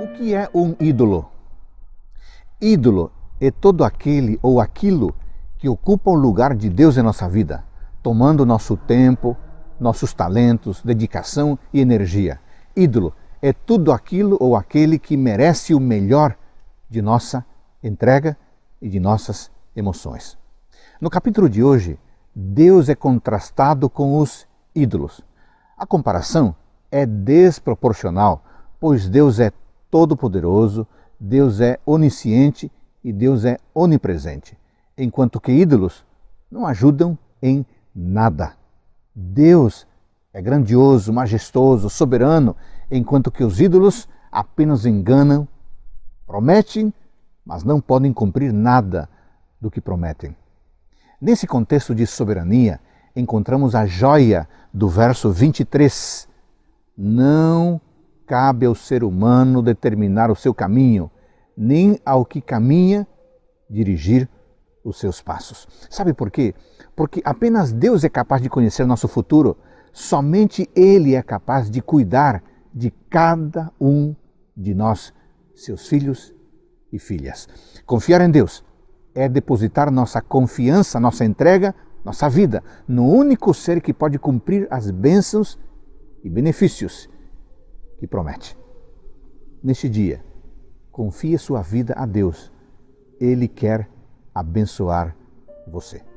O que é um ídolo? Ídolo é todo aquele ou aquilo que ocupa o lugar de Deus em nossa vida, tomando nosso tempo, nossos talentos, dedicação e energia. Ídolo é tudo aquilo ou aquele que merece o melhor de nossa entrega e de nossas emoções. No capítulo de hoje, Deus é contrastado com os ídolos. A comparação é desproporcional, pois Deus é todo-poderoso, Deus é onisciente e Deus é onipresente, enquanto que ídolos não ajudam em nada. Deus é grandioso, majestoso, soberano, enquanto que os ídolos apenas enganam, prometem, mas não podem cumprir nada do que prometem. Nesse contexto de soberania, encontramos a joia do verso 23. Não cabe ao ser humano determinar o seu caminho, nem ao que caminha dirigir os seus passos. Sabe por quê? Porque apenas Deus é capaz de conhecer nosso futuro, somente Ele é capaz de cuidar de cada um de nós, seus filhos e filhas. Confiar em Deus é depositar nossa confiança, nossa entrega, nossa vida no único ser que pode cumprir as bênçãos e benefícios e promete. Neste dia, confie sua vida a Deus. Ele quer abençoar você.